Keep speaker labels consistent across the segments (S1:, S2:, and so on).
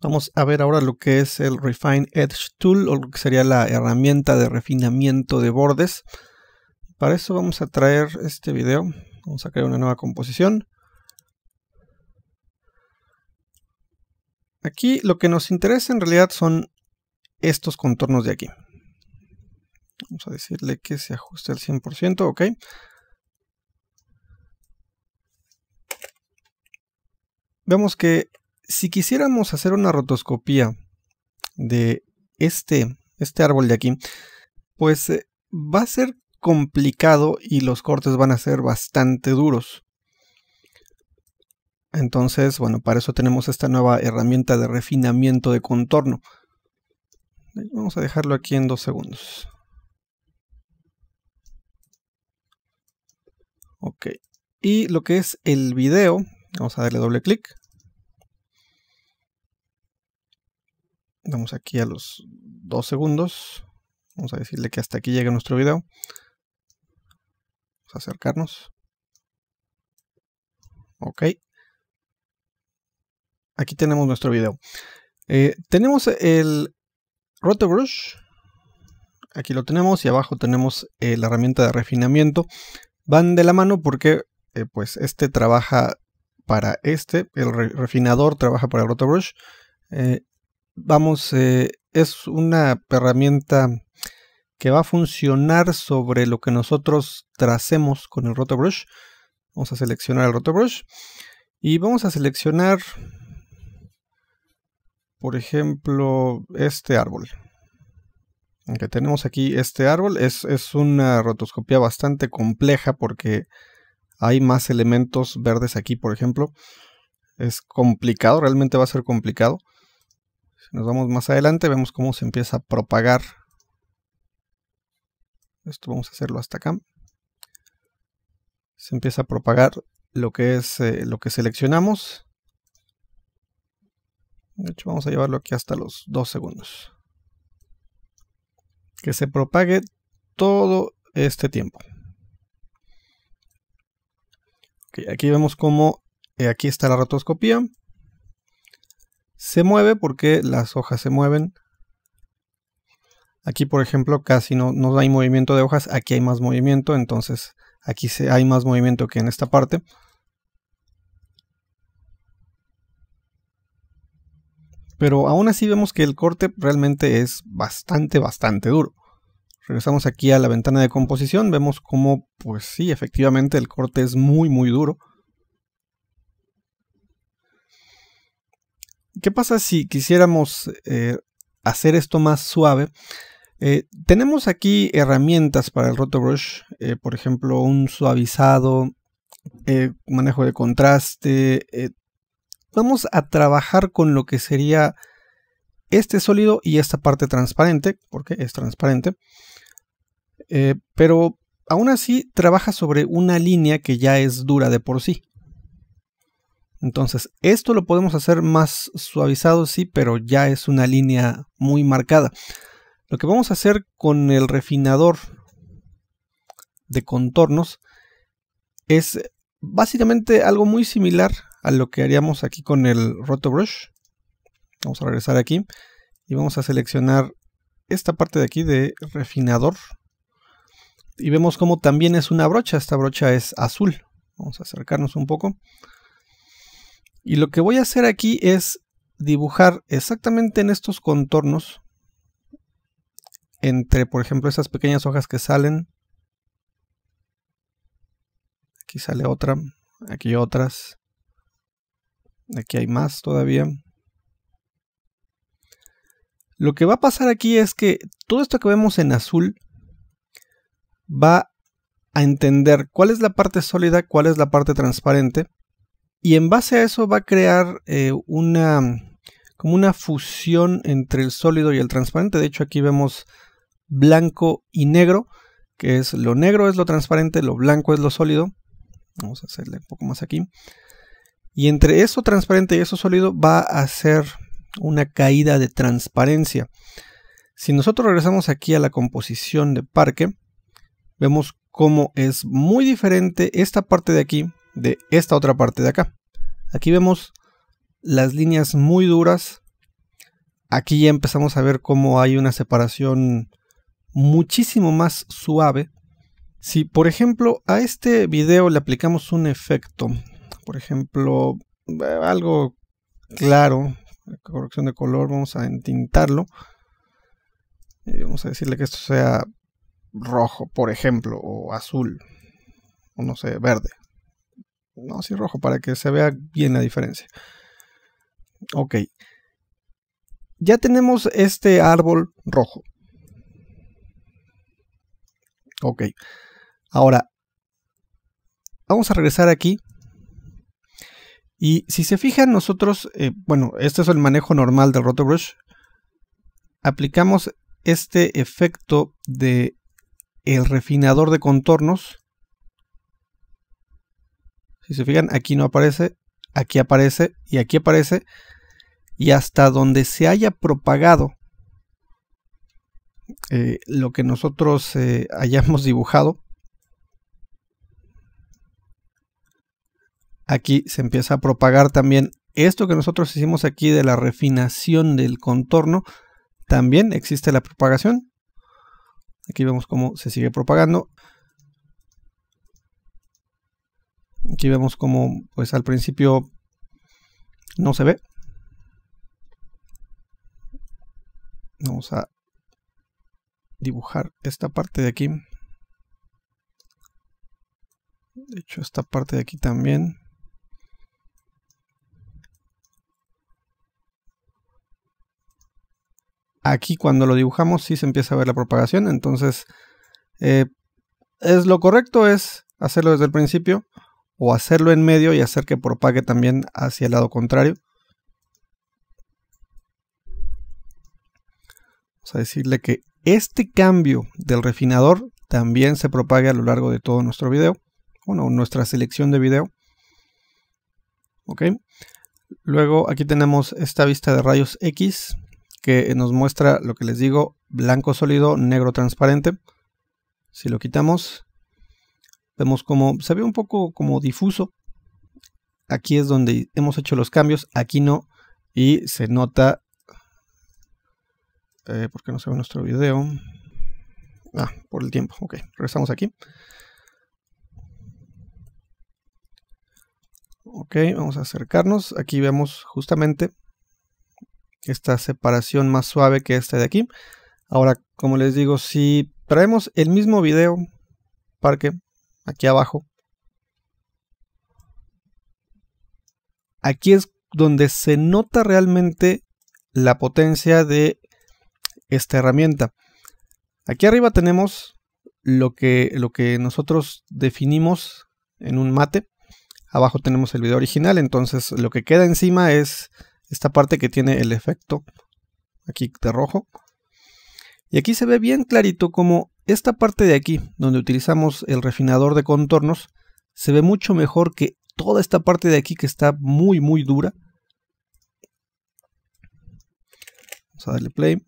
S1: Vamos a ver ahora lo que es el Refine Edge Tool o lo que sería la herramienta de refinamiento de bordes. Para eso vamos a traer este video. Vamos a crear una nueva composición. Aquí lo que nos interesa en realidad son estos contornos de aquí. Vamos a decirle que se ajuste al 100%, ok. Vemos que si quisiéramos hacer una rotoscopía de este, este árbol de aquí, pues eh, va a ser complicado y los cortes van a ser bastante duros. Entonces, bueno, para eso tenemos esta nueva herramienta de refinamiento de contorno. Vamos a dejarlo aquí en dos segundos. Ok. Y lo que es el video, vamos a darle doble clic. Vamos aquí a los dos segundos. Vamos a decirle que hasta aquí llega nuestro video. Vamos a acercarnos. Ok. Aquí tenemos nuestro video. Eh, tenemos el Rotobrush. Aquí lo tenemos y abajo tenemos eh, la herramienta de refinamiento. Van de la mano porque eh, pues este trabaja para este, el refinador trabaja para el Rotobrush eh, vamos, eh, es una herramienta que va a funcionar sobre lo que nosotros tracemos con el rotobrush. Vamos a seleccionar el rotobrush y vamos a seleccionar, por ejemplo, este árbol. Que tenemos aquí este árbol es, es una rotoscopía bastante compleja porque hay más elementos verdes aquí, por ejemplo. Es complicado, realmente va a ser complicado nos vamos más adelante, vemos cómo se empieza a propagar. Esto vamos a hacerlo hasta acá. Se empieza a propagar lo que es eh, lo que seleccionamos. De hecho, vamos a llevarlo aquí hasta los 2 segundos. Que se propague todo este tiempo. aquí vemos cómo eh, aquí está la rotoscopía se mueve porque las hojas se mueven. Aquí, por ejemplo, casi no, hay movimiento de hojas, aquí hay más movimiento, entonces aquí se, hay más movimiento que en esta parte. Pero aún así vemos que el corte realmente es bastante, bastante duro. Regresamos aquí a la ventana de composición, vemos cómo, pues sí, efectivamente el corte es muy, muy duro. ¿Qué pasa si quisiéramos eh, hacer esto más suave? Eh, tenemos aquí herramientas para el Roto eh, por ejemplo, un suavizado, eh, manejo de contraste. vamos a trabajar con lo que sería este sólido y esta parte transparente, porque es transparente. pero aún así trabaja sobre una línea que ya es dura de por sí. Entonces, esto lo podemos hacer más suavizado, sí, pero ya es una línea muy marcada. Lo que vamos a hacer con el refinador de contornos es básicamente algo muy similar a lo que haríamos aquí con el Roto Brush. Vamos a regresar aquí y vamos a seleccionar esta parte de aquí de refinador. Y vemos como también es una brocha, esta brocha es azul. Vamos a acercarnos un poco. Y lo que voy a hacer aquí es dibujar exactamente en estos contornos, entre por ejemplo esas pequeñas hojas que salen, aquí sale otra, aquí otras, aquí hay más todavía. Lo que va a pasar aquí es que todo esto que vemos en azul va a entender cuál es la parte sólida, cuál es la parte transparente y en base a eso va a crear eh, una como una fusión entre el sólido y el transparente. De hecho, aquí vemos blanco y negro, que es lo negro es lo transparente, lo blanco es lo sólido. Vamos a hacerle un poco más aquí. Y entre eso transparente y eso sólido va a ser una caída de transparencia. Si nosotros regresamos aquí a la composición de parque, vemos cómo es muy diferente esta parte de aquí de esta otra parte de acá. Aquí vemos las líneas muy duras. Aquí ya empezamos a ver cómo hay una separación muchísimo más suave. Si por ejemplo a este video le aplicamos un efecto, por ejemplo eh, algo claro, corrección de color, vamos a entintarlo. Y vamos a decirle que esto sea rojo, por ejemplo, o azul, o no sé, verde. No, sí, rojo, para que se vea bien la diferencia. Ok. Ya tenemos este árbol rojo. Ok. Ahora, vamos a regresar aquí. Y si se fijan nosotros, eh, bueno, este es el manejo normal del Rotobrush. Aplicamos este efecto de el refinador de contornos si se fijan, aquí no aparece, aquí aparece y aquí aparece. Y hasta donde se haya propagado eh, lo que nosotros eh, hayamos dibujado, aquí se empieza a propagar también esto que nosotros hicimos aquí de la refinación del contorno, también existe la propagación. Aquí vemos cómo se sigue propagando Aquí vemos como pues al principio no se ve. Vamos a dibujar esta parte de aquí. De hecho esta parte de aquí también. Aquí cuando lo dibujamos sí se empieza a ver la propagación, entonces eh, es lo correcto es hacerlo desde el principio o hacerlo en medio y hacer que propague también hacia el lado contrario. Vamos a decirle que este cambio del refinador también se propague a lo largo de todo nuestro video, bueno, nuestra selección de video. Ok, luego aquí tenemos esta vista de rayos X que nos muestra lo que les digo, blanco sólido, negro transparente. Si lo quitamos, Vemos como se ve un poco como difuso. Aquí es donde hemos hecho los cambios, aquí no. Y se nota... porque eh, ¿Por no se ve nuestro video? Ah, por el tiempo. Ok, regresamos aquí. Ok, vamos a acercarnos. Aquí vemos justamente esta separación más suave que esta de aquí. Ahora, como les digo, si traemos el mismo video, parque, aquí abajo. Aquí es donde se nota realmente la potencia de esta herramienta. Aquí arriba tenemos lo que, lo que nosotros definimos en un mate. Abajo tenemos el video original, entonces lo que queda encima es esta parte que tiene el efecto aquí de rojo. Y aquí se ve bien clarito como esta parte de aquí, donde utilizamos el refinador de contornos, se ve mucho mejor que toda esta parte de aquí que está muy muy dura. Vamos a darle play.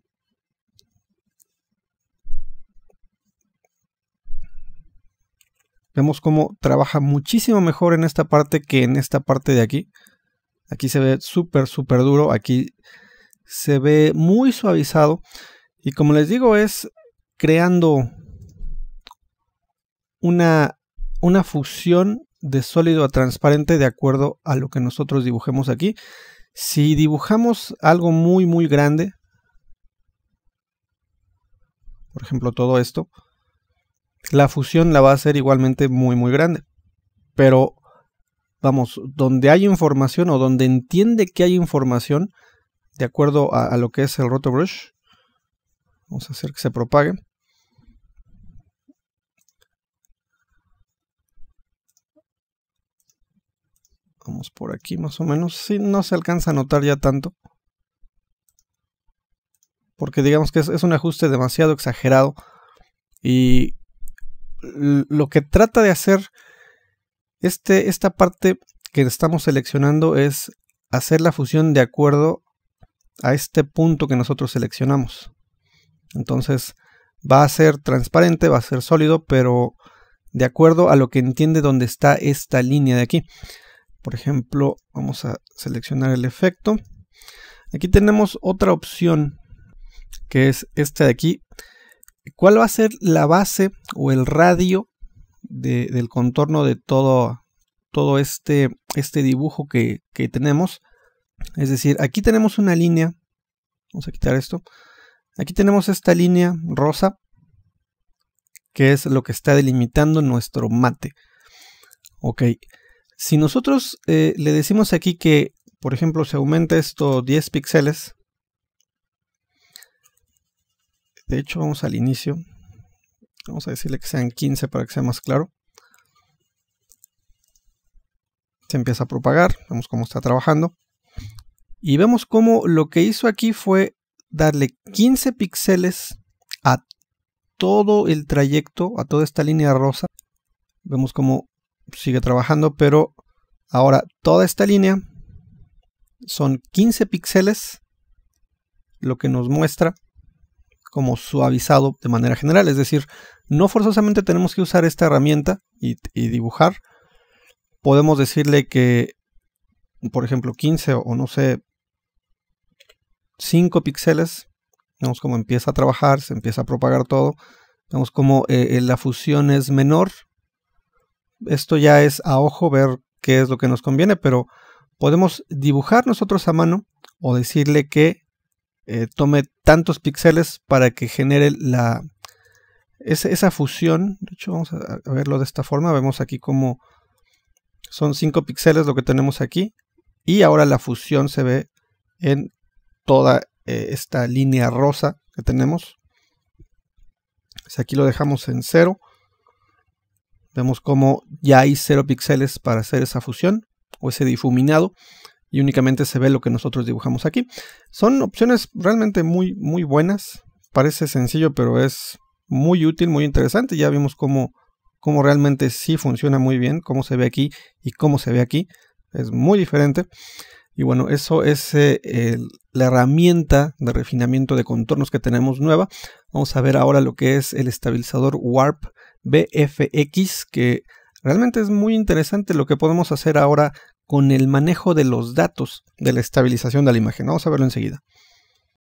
S1: Vemos cómo trabaja muchísimo mejor en esta parte que en esta parte de aquí. Aquí se ve súper, súper duro. Aquí se ve muy suavizado. Y como les digo, es creando una, una fusión de sólido a transparente de acuerdo a lo que nosotros dibujemos aquí. Si dibujamos algo muy muy grande, por ejemplo todo esto, la fusión la va a hacer igualmente muy muy grande. Pero vamos, donde hay información o donde entiende que hay información, de acuerdo a, a lo que es el roto brush, vamos a hacer que se propague. por aquí más o menos. si no se alcanza a notar ya tanto. Porque digamos que es, es un ajuste demasiado exagerado. Y lo que trata de hacer este, esta parte que estamos seleccionando es hacer la fusión de acuerdo a este punto que nosotros seleccionamos. Entonces va a ser transparente, va a ser sólido, pero de acuerdo a lo que entiende donde está esta línea de aquí. Por ejemplo, vamos a seleccionar el efecto. Aquí tenemos otra opción que es esta de aquí. ¿Cuál va a ser la base o el radio del contorno de todo, todo este, este dibujo que, que tenemos? Es decir, aquí tenemos una línea. Vamos a quitar esto. Aquí tenemos esta línea rosa que es lo que está delimitando nuestro mate. Ok, si nosotros eh, le decimos aquí que, por ejemplo, se aumenta esto 10 píxeles, de hecho vamos al inicio, vamos a decirle que sean 15 para que sea más claro, se empieza a propagar, vemos cómo está trabajando, y vemos cómo lo que hizo aquí fue darle 15 píxeles a todo el trayecto, a toda esta línea rosa, vemos cómo sigue trabajando, pero ahora toda esta línea son 15 píxeles, lo que nos muestra como suavizado de manera general. Es decir, no forzosamente tenemos que usar esta herramienta y, dibujar. Podemos decirle que, por ejemplo, 15 o no sé, 5 píxeles. Vemos cómo empieza a trabajar, se empieza a propagar todo. Vemos como eh, eh, la fusión es menor, esto ya es a ojo ver qué es lo que nos conviene, pero podemos dibujar nosotros a mano o decirle que eh, tome tantos píxeles para que genere esa, fusión. De hecho, vamos a, verlo de esta forma. Vemos aquí como son 5 píxeles lo que tenemos aquí. Y ahora la fusión se ve en toda eh, esta línea rosa que tenemos. Si aquí lo dejamos en 0, Vemos como ya hay 0 píxeles para hacer esa fusión o ese difuminado y únicamente se ve lo que nosotros dibujamos aquí. Son opciones realmente muy, muy buenas. Parece sencillo, pero es muy útil, muy interesante. Ya vimos cómo, realmente sí funciona muy bien, cómo se ve aquí y cómo se ve aquí. Es muy diferente. Y bueno, eso es eh, la herramienta de refinamiento de contornos que tenemos nueva. Vamos a ver ahora lo que es el estabilizador Warp BFX, que realmente es muy interesante lo que podemos hacer ahora con el manejo de los datos de la estabilización de la imagen. Vamos a verlo enseguida.